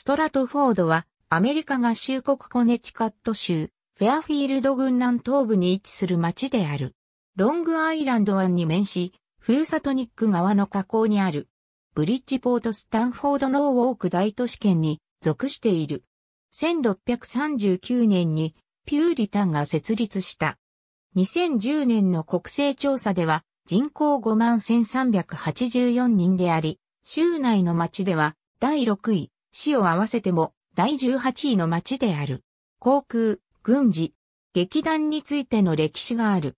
ストラトフォードは、アメリカ合衆国コネチカット州、フェアフィールド軍南東部に位置する町である。ロングアイランド湾に面し、フーサトニック川の河口にある。ブリッジポートスタンフォードノーウォーク大都市圏に属している。1639年にピューリタンが設立した。2010年の国勢調査では人口5万1384人であり、州内の町では第6位、市を合わせても第18位の町である。航空、軍事、劇団についての歴史がある。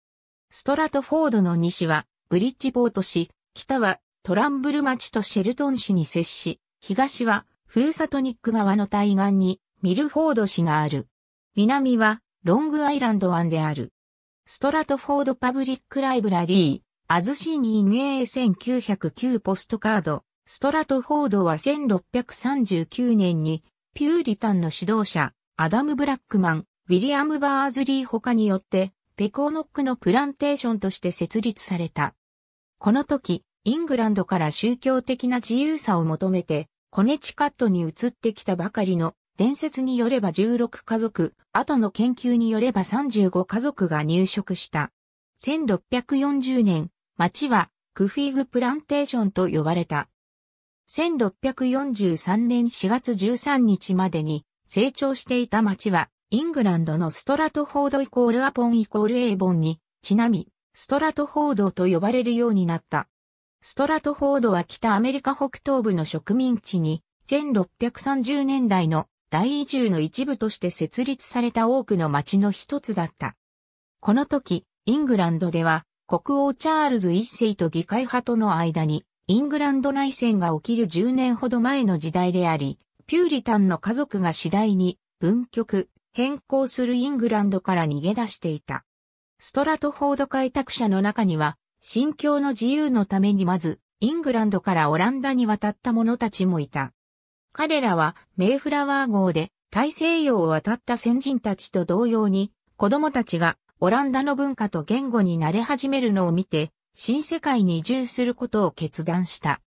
ストラトフォードの西はブリッジポート市、北はトランブル町とシェルトン市に接し、東はフーサトニック川の対岸にミルフォード市がある。南はロングアイランド湾である。ストラトフォードパブリックライブラリー、アズシーニン A1909 ポストカード、ストラトフォードは1639年に、ピューリタンの指導者、アダム・ブラックマン、ウィリアム・バーズリー他によって、ペコーノックのプランテーションとして設立された。この時、イングランドから宗教的な自由さを求めて、コネチカットに移ってきたばかりの伝説によれば16家族、後の研究によれば35家族が入植した。1640年、町はクフィーグプランテーションと呼ばれた。1643年4月13日までに成長していた町は、イングランドのストラトフォードイコールアポンイコールエイボンに、ちなみ、ストラトフォードと呼ばれるようになった。ストラトフォードは北アメリカ北東部の植民地に、1630年代の大移住の一部として設立された多くの町の一つだった。この時、イングランドでは、国王チャールズ一世と議会派との間に、イングランド内戦が起きる10年ほど前の時代であり、ピューリタンの家族が次第に分局、変更するイングランドから逃げ出していた。ストラトフォード開拓者の中には、信教の自由のためにまず、イングランドからオランダに渡った者たちもいた。彼らはメイフラワー号で大西洋を渡った先人たちと同様に、子供たちがオランダの文化と言語に慣れ始めるのを見て、新世界に移住することを決断した。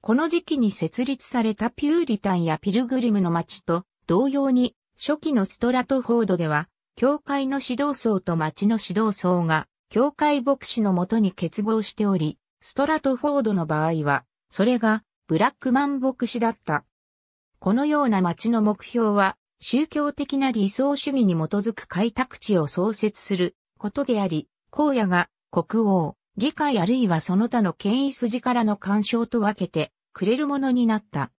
この時期に設立されたピューリタンやピルグリムの町と同様に初期のストラトフォードでは教会の指導層と町の指導層が教会牧師のもとに結合しており、ストラトフォードの場合はそれがブラックマン牧師だった。このような町の目標は宗教的な理想主義に基づく開拓地を創設することであり、荒野が国王、議会あるいはその他の権威筋からの干渉と分けてくれるものになった。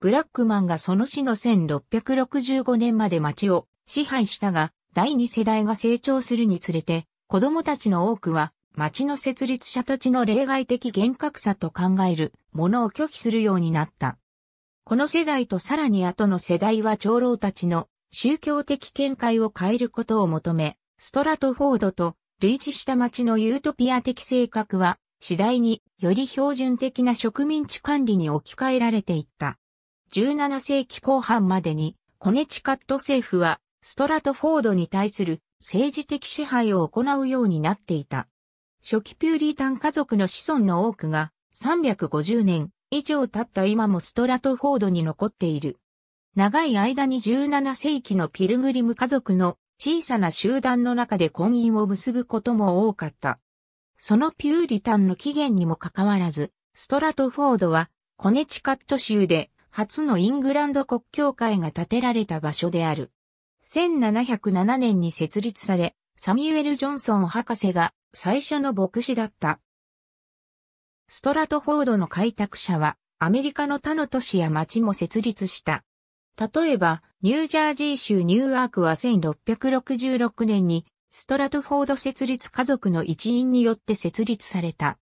ブラックマンがその死の1665年まで町を支配したが、第二世代が成長するにつれて、子供たちの多くは、町の設立者たちの例外的厳格さと考えるものを拒否するようになった。この世代とさらに後の世代は長老たちの宗教的見解を変えることを求め、ストラトフォードと類似した町のユートピア的性格は、次第により標準的な植民地管理に置き換えられていった。17世紀後半までに、コネチカット政府は、ストラトフォードに対する政治的支配を行うようになっていた。初期ピューリータン家族の子孫の多くが、350年以上経った今もストラトフォードに残っている。長い間に17世紀のピルグリム家族の小さな集団の中で婚姻を結ぶことも多かった。そのピューリタンの起源にもかかわらず、ストラトフォードは、コネチカット州で、初のイングランド国教会が建てられた場所である。1707年に設立され、サミュエル・ジョンソン博士が最初の牧師だった。ストラトフォードの開拓者は、アメリカの他の都市や町も設立した。例えば、ニュージャージー州ニューアークは1666年にストラトフォード設立家族の一員によって設立された。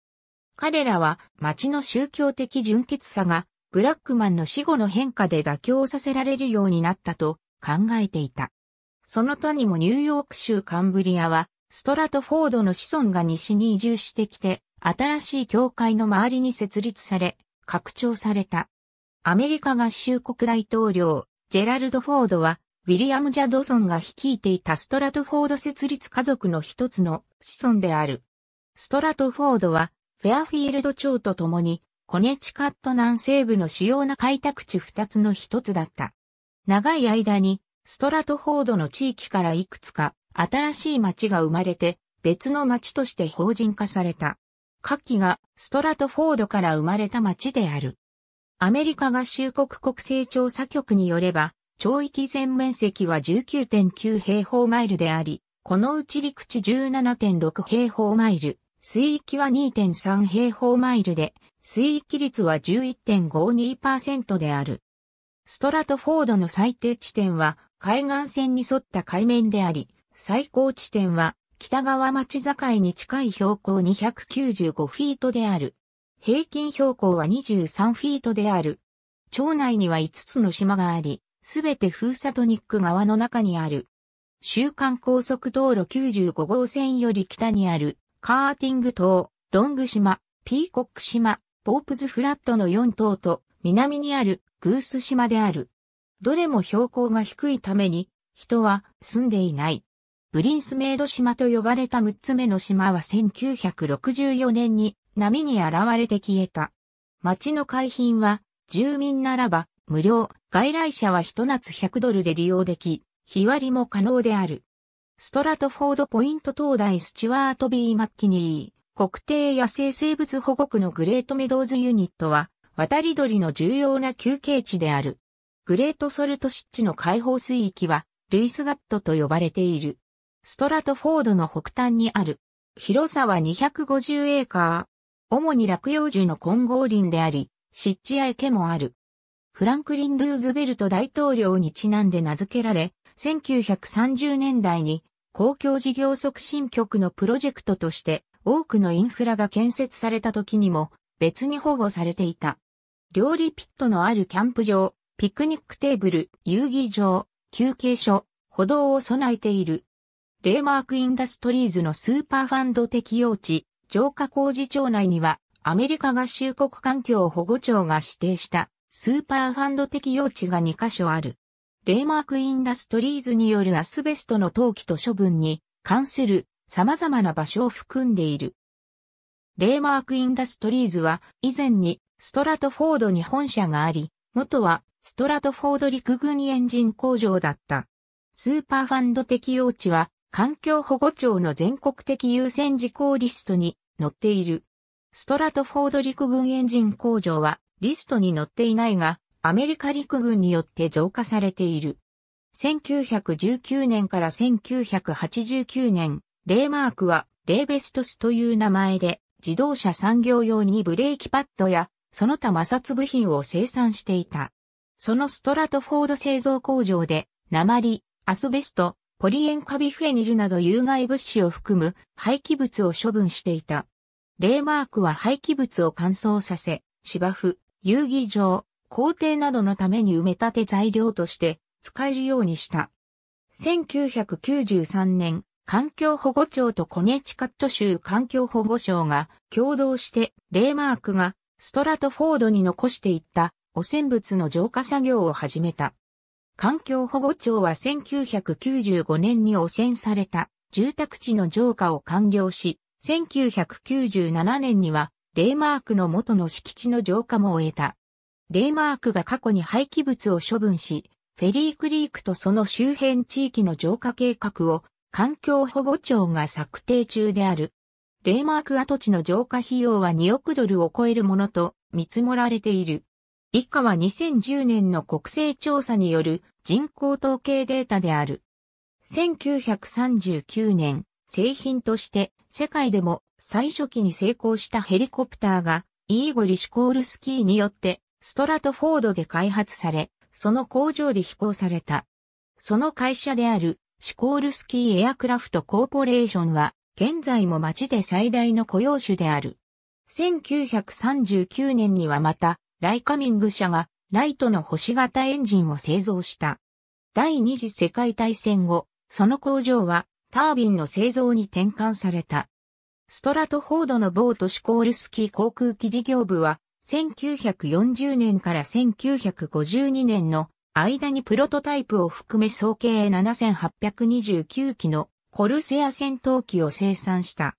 彼らは町の宗教的純潔さがブラックマンの死後の変化で妥協させられるようになったと考えていた。その他にもニューヨーク州カンブリアはストラトフォードの子孫が西に移住してきて新しい教会の周りに設立され拡張された。アメリカ合衆国大統領、ジェラルド・フォードは、ウィリアム・ジャドソンが率いていたストラトフォード設立家族の一つの子孫である。ストラトフォードは、フェアフィールド町と共に、コネチカット南西部の主要な開拓地二つの一つだった。長い間に、ストラトフォードの地域からいくつか、新しい町が生まれて、別の町として法人化された。下記がストラトフォードから生まれた町である。アメリカ合衆国国勢調査局によれば、町域全面積は19.9平方マイルであり、このうち陸地17.6平方マイル、水域は2.3平方マイルで、水域率は11.52%である。ストラトフォードの最低地点は海岸線に沿った海面であり、最高地点は北側町境に近い標高295フィートである。平均標高は23フィートである。町内には5つの島があり、すべてフーサトニック川の中にある。週間高速道路95号線より北にある、カーティング島、ロング島、ピーコック島、ポープズフラットの4島と、南にある、グース島である。どれも標高が低いために、人は住んでいない。ブリンスメイド島と呼ばれた6つ目の島は1964年に波に現れて消えた。町の海浜は、住民ならば、無料、外来者は一夏100ドルで利用でき、日割りも可能である。ストラトフォードポイント東大スチュワート・ビー・マッキニー、国定野生生物保護区のグレート・メドウズ・ユニットは、渡り鳥の重要な休憩地である。グレート・ソルト湿地の開放水域は、ルイスガットと呼ばれている。ストラトフォードの北端にある。広さは250エーカー。主に落葉樹の混合林であり、湿地や池もある。フランクリン・ルーズベルト大統領にちなんで名付けられ、1930年代に公共事業促進局のプロジェクトとして多くのインフラが建設された時にも別に保護されていた。料理ピットのあるキャンプ場、ピクニックテーブル、遊戯場、休憩所、歩道を備えている。レーマークインダストリーズのスーパーファンド適用地、浄下工事町内には、アメリカ合衆国環境保護庁が指定したスーパーファンド適用地が2カ所ある。レーマークインダストリーズによるアスベストの投機と処分に関する様々な場所を含んでいる。レーマークインダストリーズは以前にストラトフォードに本社があり、元はストラトフォード陸軍エンジン工場だった。スーパーファンド適用地は環境保護庁の全国的優先事項リストに載っている。ストラトフォード陸軍エンジン工場はリストに載っていないが、アメリカ陸軍によって浄化されている。1919年から1989年、レーマークはレーベストスという名前で自動車産業用にブレーキパッドやその他摩擦部品を生産していた。そのストラトフォード製造工場で、鉛、アスベスト、ポリエンカビフェニルなど有害物資を含む廃棄物を処分していた。レーマークは廃棄物を乾燥させ、芝生、遊戯場、工程などのために埋め立て材料として使えるようにした。1993年、環境保護庁とコネチカット州環境保護省が共同してレーマークがストラトフォードに残していった汚染物の浄化作業を始めた。環境保護庁は1995年に汚染された住宅地の浄化を完了し、1997年にはレイマークの元の敷地の浄化も終えた。レイマークが過去に廃棄物を処分し、フェリークリークとその周辺地域の浄化計画を環境保護庁が策定中である。レイマーク跡地の浄化費用は2億ドルを超えるものと見積もられている。以下は2010年の国勢調査による人口統計データである。1939年、製品として世界でも最初期に成功したヘリコプターがイーゴリ・シコールスキーによってストラトフォードで開発され、その工場で飛行された。その会社であるシコールスキーエアクラフトコーポレーションは現在も町で最大の雇用種である。1939年にはまたライカミング社がライトの星型エンジンを製造した。第二次世界大戦後、その工場はタービンの製造に転換された。ストラトフォードのボートシコールスキー航空機事業部は、1940年から1952年の間にプロトタイプを含め総計7829機のコルセア戦闘機を生産した。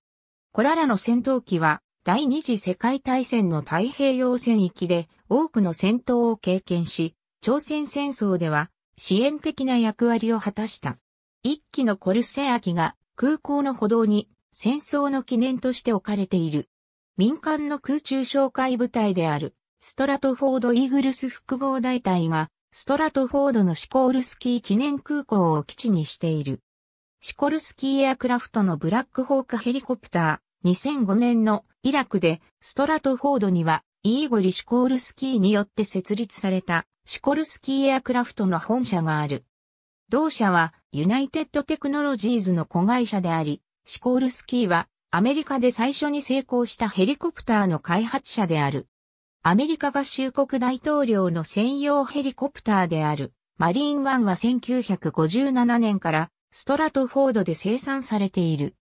これらの戦闘機は第二次世界大戦の太平洋戦域で多くの戦闘を経験し、朝鮮戦争では支援的な役割を果たした。一機のコルセア機が空港の歩道に戦争の記念として置かれている。民間の空中哨戒部隊であるストラトフォード・イーグルス複合大隊がストラトフォードのシコールスキー記念空港を基地にしている。シコルスキーエアクラフトのブラックホークヘリコプター、2005年のイラクでストラトフォードにはイーゴリ・シコールスキーによって設立されたシコルスキーエアクラフトの本社がある。同社はユナイテッドテクノロジーズの子会社であり、シコールスキーはアメリカで最初に成功したヘリコプターの開発者である。アメリカ合衆国大統領の専用ヘリコプターである。マリーンワンは1957年からストラトフォードで生産されている。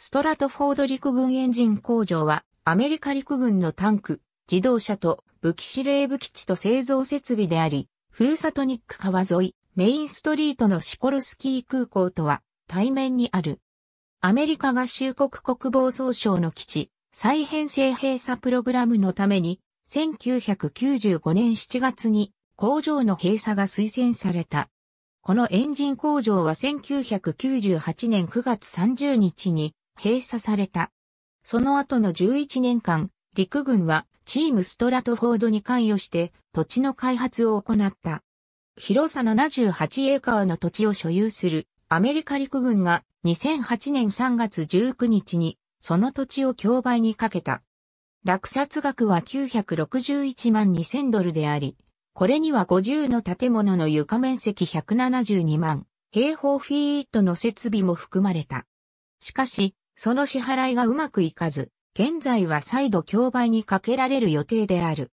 ストラトフォード陸軍エンジン工場は、アメリカ陸軍のタンク、自動車と武器司令部基地と製造設備であり、フーサトニック川沿い、メインストリートのシコルスキー空港とは対面にある。アメリカ合衆国国防総省の基地、再編成閉鎖プログラムのために、1995年7月に工場の閉鎖が推薦された。このエンジン工場は1998年9月30日に閉鎖された。その後の11年間、陸軍はチームストラトフォードに関与して土地の開発を行った。広さ78エーカーの土地を所有するアメリカ陸軍が2008年3月19日にその土地を競売にかけた。落札額は961万2000ドルであり、これには50の建物の床面積172万平方フィートの設備も含まれた。しかし、その支払いがうまくいかず、現在は再度競売にかけられる予定である。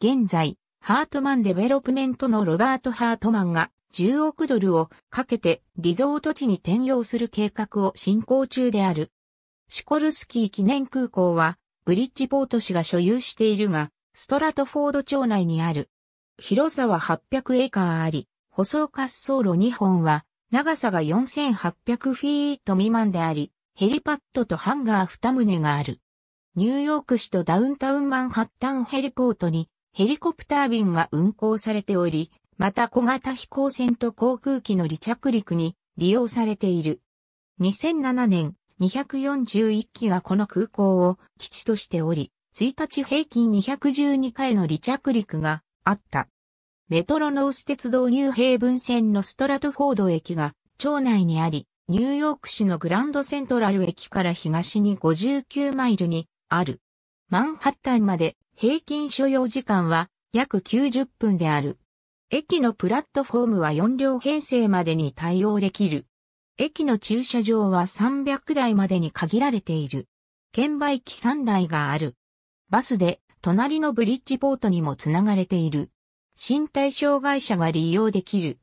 現在、ハートマンデベロップメントのロバート・ハートマンが10億ドルをかけてリゾート地に転用する計画を進行中である。シコルスキー記念空港はブリッジポート市が所有しているが、ストラトフォード町内にある。広さは800エーカーあり、舗装滑走路2本は長さが4800フィート未満であり、ヘリパッドとハンガー2棟がある。ニューヨーク市とダウンタウンマンハッタンヘリポートにヘリコプター便が運航されており、また小型飛行船と航空機の離着陸に利用されている。2007年、241機がこの空港を基地としており、1日平均212回の離着陸があった。メトロノース鉄道ニューヘイブン線のストラトフォード駅が町内にあり、ニューヨーク市のグランドセントラル駅から東に59マイルにある。マンハッタンまで平均所要時間は約90分である。駅のプラットフォームは4両編成までに対応できる。駅の駐車場は300台までに限られている。券売機3台がある。バスで隣のブリッジポートにもつながれている。身体障害者が利用できる。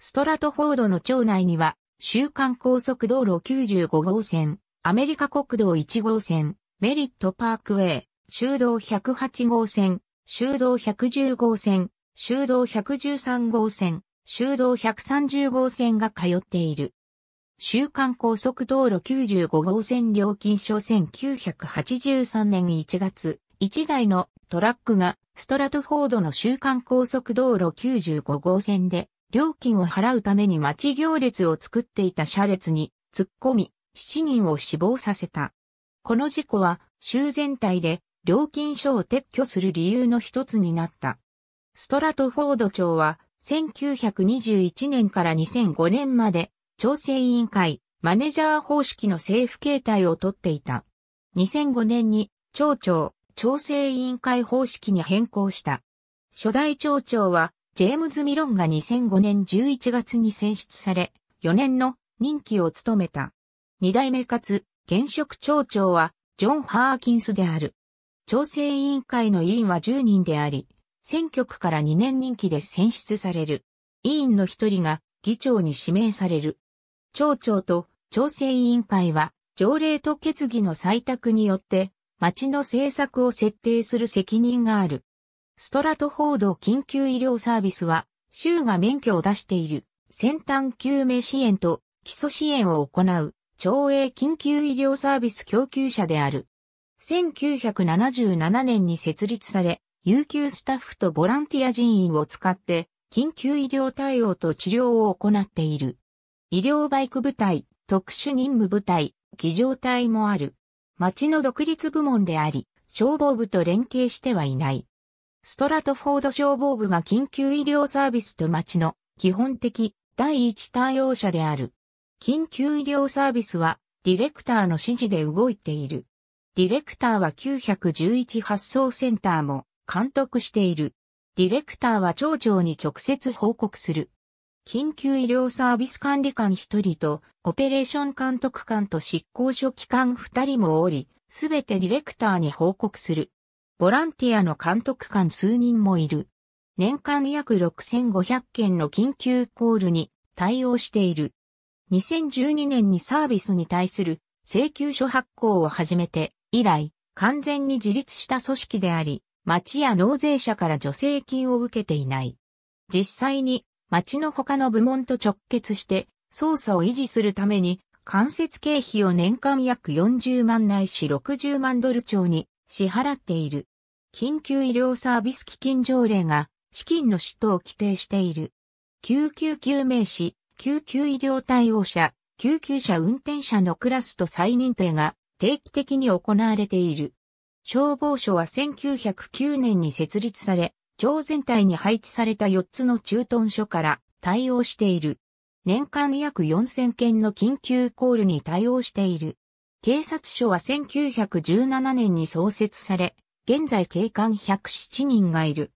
ストラトフォードの町内には週間高速道路95号線、アメリカ国道1号線、メリットパークウェイ、修道108号線、修道110号線、修道113号線、修道130号線が通っている。週間高速道路95号線料金所1983年1月、1台のトラックがストラトフォードの週間高速道路95号線で料金を払うために待ち行列を作っていた車列に突っ込み、7人を死亡させた。この事故は州全体で料金所を撤去する理由の一つになった。ストラトフォード町は1921年から2005年まで調整委員会、マネージャー方式の政府形態をとっていた。2005年に町長、調整委員会方式に変更した。初代町長はジェームズ・ミロンが2005年11月に選出され、4年の任期を務めた。二代目かつ、現職町長は、ジョン・ハーキンスである。調整委員会の委員は10人であり、選挙区から2年任期で選出される。委員の一人が議長に指名される。町長と調整委員会は条例と決議の採択によって町の政策を設定する責任がある。ストラトフォード緊急医療サービスは、州が免許を出している先端救命支援と基礎支援を行う町営緊急医療サービス供給者である。1977年に設立され、有給スタッフとボランティア人員を使って緊急医療対応と治療を行っている。医療バイク部隊、特殊任務部隊、騎乗隊もある。町の独立部門であり、消防部と連携してはいない。ストラトフォード消防部が緊急医療サービスと町の基本的第一対応者である。緊急医療サービスはディレクターの指示で動いている。ディレクターは911発送センターも監督している。ディレクターは町長に直接報告する。緊急医療サービス管理官1人と、オペレーション監督官と執行書機関2人もおり、すべてディレクターに報告する。ボランティアの監督官数人もいる。年間約6500件の緊急コールに対応している。2012年にサービスに対する請求書発行を始めて以来、完全に自立した組織であり、町や納税者から助成金を受けていない。実際に町の他の部門と直結して捜査を維持するために間接経費を年間約40万ないし60万ドル超に支払っている。緊急医療サービス基金条例が資金の使途を規定している。救急救命士、救急医療対応者、救急車運転者のクラスと再認定が定期的に行われている。消防署は1909年に設立され、町全体に配置された4つの駐屯所から対応している。年間約4000件の緊急コールに対応している。警察署は1917年に創設され、現在警官107人がいる。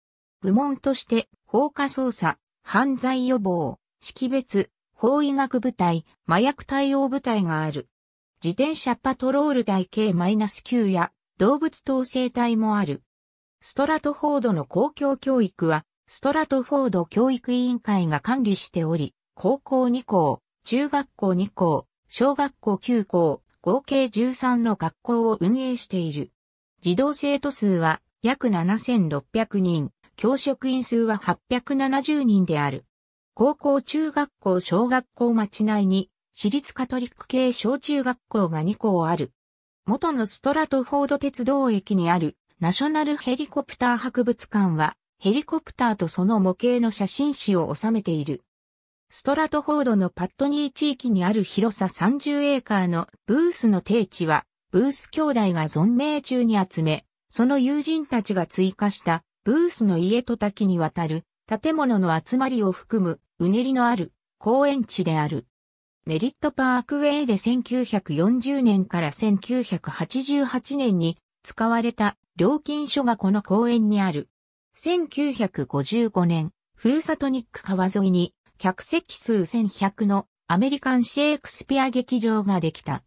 部門として放火捜査、犯罪予防、識別、法医学部隊、麻薬対応部隊がある。自転車パトロール隊計 -9 や動物統制隊もある。ストラトフォードの公共教育は、ストラトフォード教育委員会が管理しており、高校2校、中学校2校、小学校9校、合計13の学校を運営している。児童生徒数は約7600人、教職員数は870人である。高校中学校小学校町内に私立カトリック系小中学校が2校ある。元のストラトフォード鉄道駅にあるナショナルヘリコプター博物館はヘリコプターとその模型の写真集を収めている。ストラトフォードのパットニー地域にある広さ30エーカーのブースの定地は、ブース兄弟が存命中に集め、その友人たちが追加したブースの家と滝にわたる建物の集まりを含むうねりのある公園地である。メリットパークウェイで1940年から1988年に使われた料金所がこの公園にある。1955年、フーサトニック川沿いに客席数1100のアメリカンシェイクスピア劇場ができた。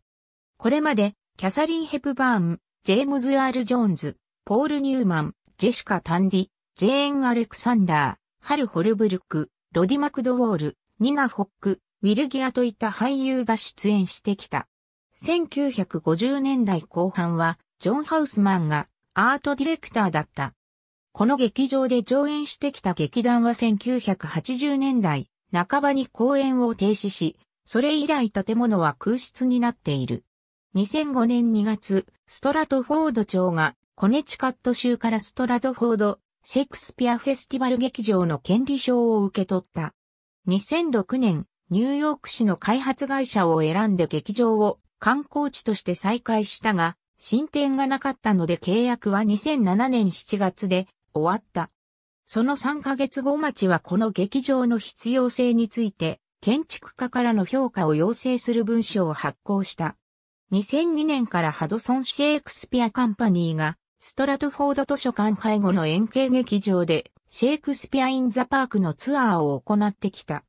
これまで、キャサリン・ヘプバーン、ジェームズ・アール・ジョーンズ、ポール・ニューマン、ジェシカ・タンディ、ジェーン・アレクサンダー、ハル・ホルブルク、ロディ・マクドウォール、ニナ・ホック、ウィルギアといった俳優が出演してきた。1950年代後半は、ジョン・ハウスマンがアートディレクターだった。この劇場で上演してきた劇団は1980年代半ばに公園を停止し、それ以来建物は空室になっている。2005年2月、ストラトフォード町がコネチカット州からストラトフォード、シェイクスピアフェスティバル劇場の権利証を受け取った。2006年、ニューヨーク市の開発会社を選んで劇場を観光地として再開したが、進展がなかったので契約は2007年7月で終わった。その3ヶ月後町はこの劇場の必要性について、建築家からの評価を要請する文書を発行した。2002年からハドソン・シェイクスピア・カンパニーが、ストラトフォード図書館背後の円形劇場で、シェイクスピア・イン・ザ・パークのツアーを行ってきた。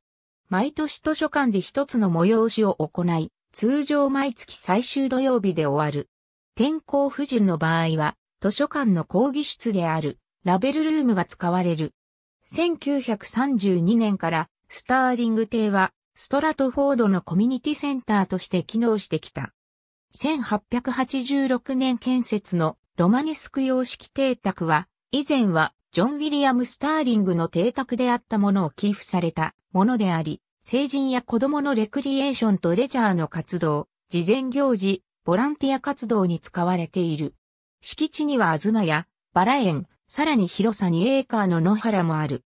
毎年図書館で一つの催しを行い、通常毎月最終土曜日で終わる。天候不順の場合は、図書館の講義室であるラベルルームが使われる。1932年からスターリング邸はストラトフォードのコミュニティセンターとして機能してきた。1886年建設のロマネスク様式邸宅は以前はジョン・ウィリアム・スターリングの邸宅であったものを寄付されたものであり、成人や子供のレクリエーションとレジャーの活動、事前行事、ボランティア活動に使われている。敷地にはマやバラ園、さらに広さ2エーカーの野原もある。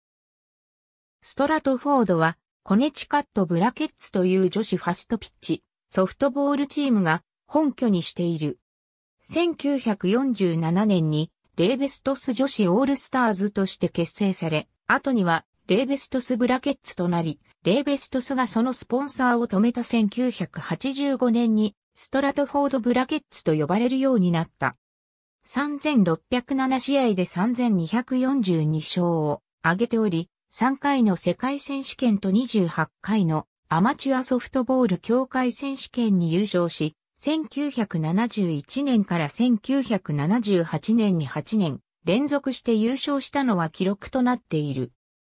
ストラトフォードは、コネチカットブラケッツという女子ファストピッチ、ソフトボールチームが本拠にしている。1947年に、レーベストス女子オールスターズとして結成され、後には、レーベストスブラケッツとなり、レーベストスがそのスポンサーを止めた1985年に、ストラトフォードブラケッツと呼ばれるようになった。3607試合で3242勝を挙げており、3回の世界選手権と28回のアマチュアソフトボール協会選手権に優勝し、1971年から1978年に8年連続して優勝したのは記録となっている。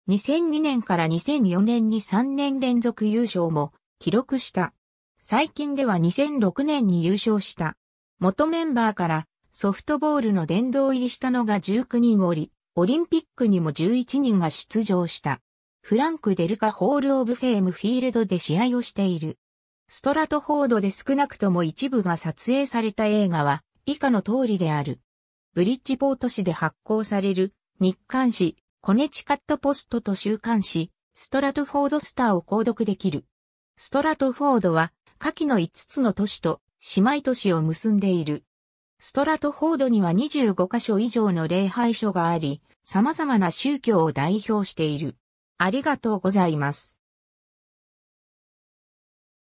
2002年から2004年に3年連続優勝も記録した。最近では2006年に優勝した。元メンバーからソフトボールの殿堂入りしたのが19人おり、オリンピックにも11人が出場した。フランク・デルカ・ホール・オブ・フェーム・フィールドで試合をしている。ストラトフォードで少なくとも一部が撮影された映画は以下の通りである。ブリッジポート市で発行される日刊誌、コネチカットポストと週刊誌、ストラトフォードスターを購読できる。ストラトフォードは下記の5つの都市と姉妹都市を結んでいる。ストラトフォードには25カ所以上の礼拝所があり、様々な宗教を代表している。ありがとうございます。